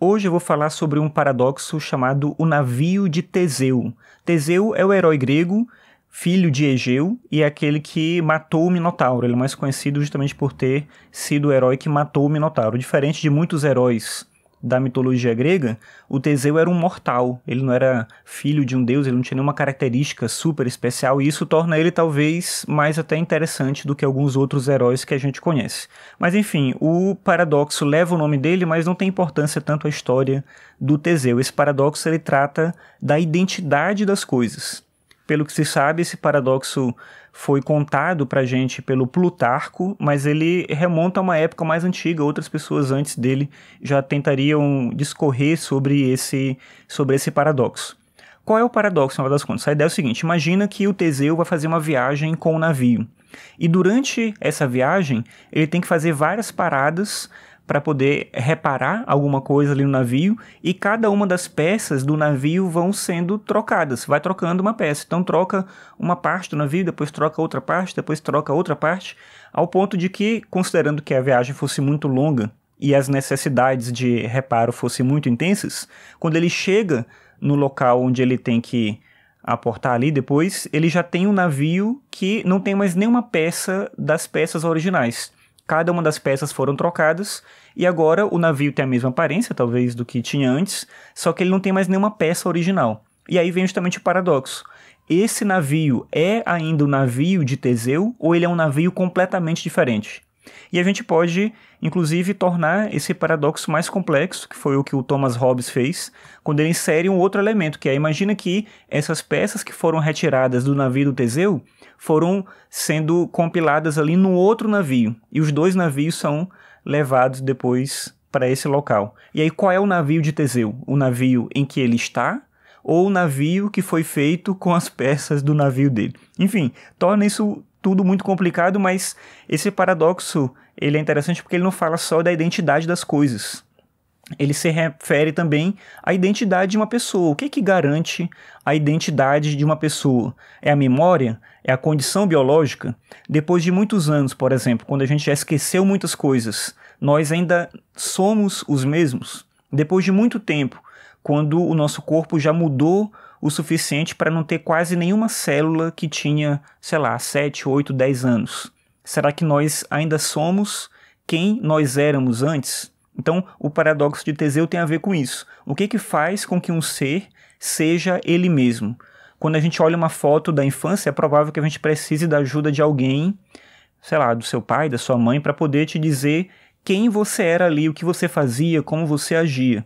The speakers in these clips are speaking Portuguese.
Hoje eu vou falar sobre um paradoxo chamado o navio de Teseu. Teseu é o herói grego, filho de Egeu, e é aquele que matou o Minotauro. Ele é mais conhecido justamente por ter sido o herói que matou o Minotauro. Diferente de muitos heróis da mitologia grega, o Teseu era um mortal. Ele não era filho de um deus, ele não tinha nenhuma característica super especial, e isso torna ele talvez mais até interessante do que alguns outros heróis que a gente conhece. Mas enfim, o paradoxo leva o nome dele, mas não tem importância tanto a história do Teseu. Esse paradoxo ele trata da identidade das coisas. Pelo que se sabe, esse paradoxo foi contado para gente pelo Plutarco, mas ele remonta a uma época mais antiga. Outras pessoas antes dele já tentariam discorrer sobre esse, sobre esse paradoxo. Qual é o paradoxo, no final das contas? A ideia é o seguinte: imagina que o Teseu vai fazer uma viagem com um navio. E durante essa viagem, ele tem que fazer várias paradas para poder reparar alguma coisa ali no navio e cada uma das peças do navio vão sendo trocadas, vai trocando uma peça. Então troca uma parte do navio, depois troca outra parte, depois troca outra parte, ao ponto de que, considerando que a viagem fosse muito longa e as necessidades de reparo fossem muito intensas, quando ele chega no local onde ele tem que aportar ali depois, ele já tem um navio que não tem mais nenhuma peça das peças originais. Cada uma das peças foram trocadas e agora o navio tem a mesma aparência, talvez, do que tinha antes, só que ele não tem mais nenhuma peça original. E aí vem justamente o paradoxo. Esse navio é ainda o navio de Teseu ou ele é um navio completamente diferente? E a gente pode, inclusive, tornar esse paradoxo mais complexo, que foi o que o Thomas Hobbes fez, quando ele insere um outro elemento, que é imagina que essas peças que foram retiradas do navio do Teseu foram sendo compiladas ali no outro navio, e os dois navios são levados depois para esse local. E aí qual é o navio de Teseu? O navio em que ele está ou o navio que foi feito com as peças do navio dele? Enfim, torna isso tudo muito complicado, mas esse paradoxo ele é interessante porque ele não fala só da identidade das coisas. Ele se refere também à identidade de uma pessoa. O que, é que garante a identidade de uma pessoa? É a memória? É a condição biológica? Depois de muitos anos, por exemplo, quando a gente já esqueceu muitas coisas, nós ainda somos os mesmos? Depois de muito tempo, quando o nosso corpo já mudou o suficiente para não ter quase nenhuma célula que tinha, sei lá, 7, 8, 10 anos. Será que nós ainda somos quem nós éramos antes? Então, o paradoxo de Teseu tem a ver com isso. O que, que faz com que um ser seja ele mesmo? Quando a gente olha uma foto da infância, é provável que a gente precise da ajuda de alguém, sei lá, do seu pai, da sua mãe, para poder te dizer quem você era ali, o que você fazia, como você agia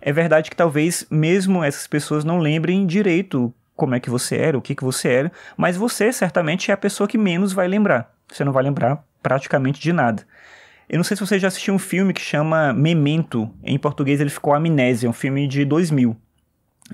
é verdade que talvez mesmo essas pessoas não lembrem direito como é que você era, o que, que você era, mas você certamente é a pessoa que menos vai lembrar. Você não vai lembrar praticamente de nada. Eu não sei se você já assistiu um filme que chama Memento, em português ele ficou Amnésia, um filme de 2000.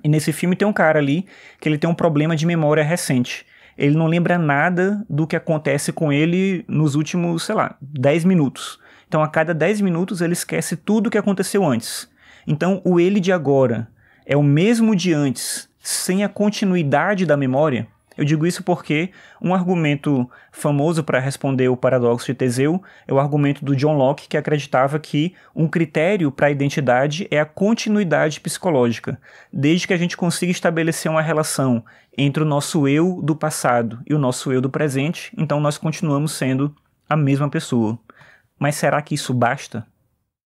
E nesse filme tem um cara ali que ele tem um problema de memória recente. Ele não lembra nada do que acontece com ele nos últimos, sei lá, 10 minutos. Então a cada 10 minutos ele esquece tudo o que aconteceu antes. Então, o ele de agora é o mesmo de antes, sem a continuidade da memória? Eu digo isso porque um argumento famoso para responder o paradoxo de Teseu é o argumento do John Locke, que acreditava que um critério para a identidade é a continuidade psicológica, desde que a gente consiga estabelecer uma relação entre o nosso eu do passado e o nosso eu do presente, então nós continuamos sendo a mesma pessoa. Mas será que isso basta?